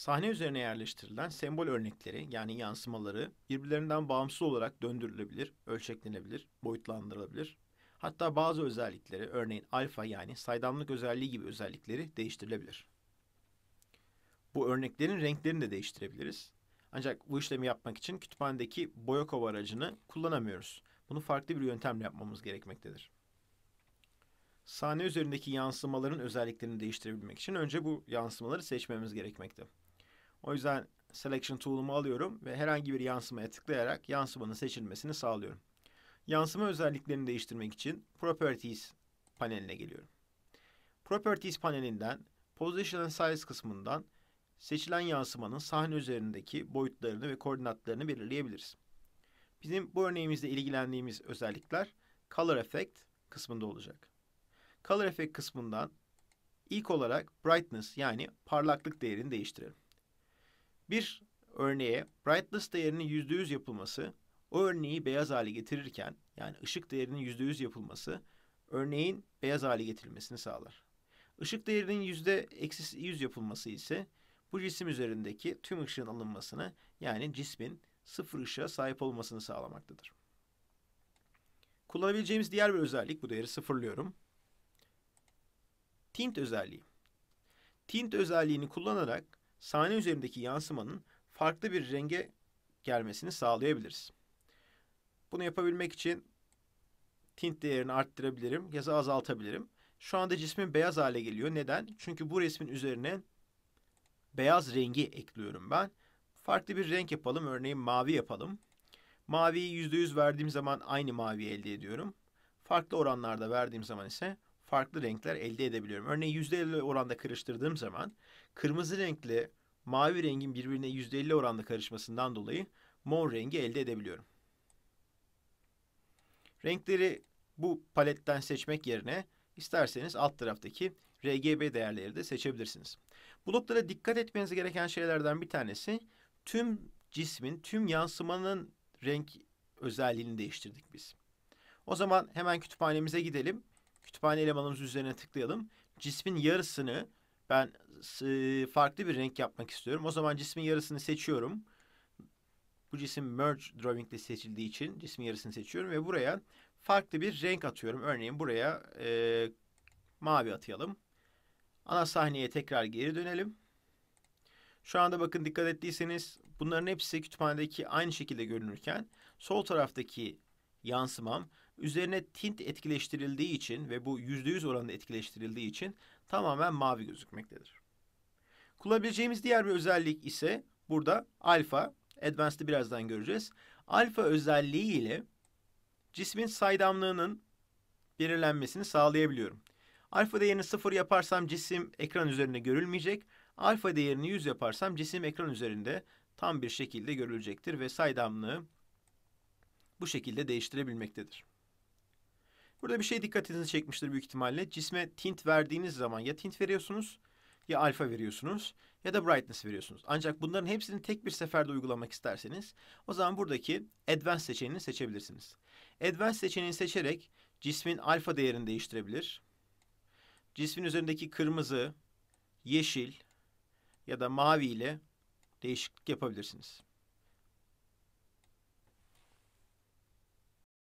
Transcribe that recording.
Sahne üzerine yerleştirilen sembol örnekleri yani yansımaları birbirlerinden bağımsız olarak döndürülebilir, ölçeklenebilir, boyutlandırılabilir. Hatta bazı özellikleri örneğin alfa yani saydamlık özelliği gibi özellikleri değiştirilebilir. Bu örneklerin renklerini de değiştirebiliriz. Ancak bu işlemi yapmak için kütüphanedeki Boyakov aracını kullanamıyoruz. Bunu farklı bir yöntemle yapmamız gerekmektedir. Sahne üzerindeki yansımaların özelliklerini değiştirebilmek için önce bu yansımaları seçmemiz gerekmekte. O yüzden selection tool'umu alıyorum ve herhangi bir yansımaya tıklayarak yansımanın seçilmesini sağlıyorum. Yansıma özelliklerini değiştirmek için Properties paneline geliyorum. Properties panelinden Position and Size kısmından seçilen yansımanın sahne üzerindeki boyutlarını ve koordinatlarını belirleyebiliriz. Bizim bu örneğimizde ilgilendiğimiz özellikler Color Effect kısmında olacak. Color Effect kısmından ilk olarak Brightness yani parlaklık değerini değiştirelim. Bir örneğe brightness değerinin %100 yapılması o örneği beyaz hale getirirken yani ışık değerinin %100 yapılması örneğin beyaz hale getirilmesini sağlar. Işık değerinin %-100 yapılması ise bu cisim üzerindeki tüm ışığın alınmasını yani cismin sıfır ışığa sahip olmasını sağlamaktadır. Kullanabileceğimiz diğer bir özellik bu değeri sıfırlıyorum. Tint özelliği. Tint özelliğini kullanarak sahne üzerindeki yansımanın farklı bir renge gelmesini sağlayabiliriz. Bunu yapabilmek için tint değerini arttırabilirim ya da azaltabilirim. Şu anda cismin beyaz hale geliyor. Neden? Çünkü bu resmin üzerine beyaz rengi ekliyorum ben. Farklı bir renk yapalım. Örneğin mavi yapalım. Maviyi %100 verdiğim zaman aynı mavi elde ediyorum. Farklı oranlarda verdiğim zaman ise farklı renkler elde edebiliyorum. Örneğin %50 oranda karıştırdığım zaman kırmızı renkli mavi rengin birbirine %50 oranda karışmasından dolayı mor rengi elde edebiliyorum. Renkleri bu paletten seçmek yerine isterseniz alt taraftaki RGB değerleri de seçebilirsiniz. Bu noktada dikkat etmeniz gereken şeylerden bir tanesi tüm cismin, tüm yansımanın renk özelliğini değiştirdik biz. O zaman hemen kütüphanemize gidelim kütüphane elemanımız üzerine tıklayalım. Cismin yarısını ben e, farklı bir renk yapmak istiyorum. O zaman cismin yarısını seçiyorum. Bu cisim merge drawing ile seçildiği için cismin yarısını seçiyorum ve buraya farklı bir renk atıyorum. Örneğin buraya e, mavi atayalım. Ana sahneye tekrar geri dönelim. Şu anda bakın dikkat ettiyseniz bunların hepsi kütüphanedeki aynı şekilde görünürken sol taraftaki yansımam Üzerine tint etkileştirildiği için ve bu %100 oranında etkileştirildiği için tamamen mavi gözükmektedir. Kullanabileceğimiz diğer bir özellik ise burada alfa, advanced'ı birazdan göreceğiz. Alfa özelliği ile cismin saydamlığının belirlenmesini sağlayabiliyorum. Alfa değerini 0 yaparsam cisim ekran üzerinde görülmeyecek. Alfa değerini 100 yaparsam cisim ekran üzerinde tam bir şekilde görülecektir ve saydamlığı bu şekilde değiştirebilmektedir. Burada bir şey dikkatinizi çekmiştir büyük ihtimalle. Cisme tint verdiğiniz zaman ya tint veriyorsunuz ya alfa veriyorsunuz ya da brightness veriyorsunuz. Ancak bunların hepsini tek bir seferde uygulamak isterseniz o zaman buradaki advanced seçeneğini seçebilirsiniz. Advanced seçeneğini seçerek cismin alfa değerini değiştirebilir. Cismin üzerindeki kırmızı, yeşil ya da mavi ile değişiklik yapabilirsiniz.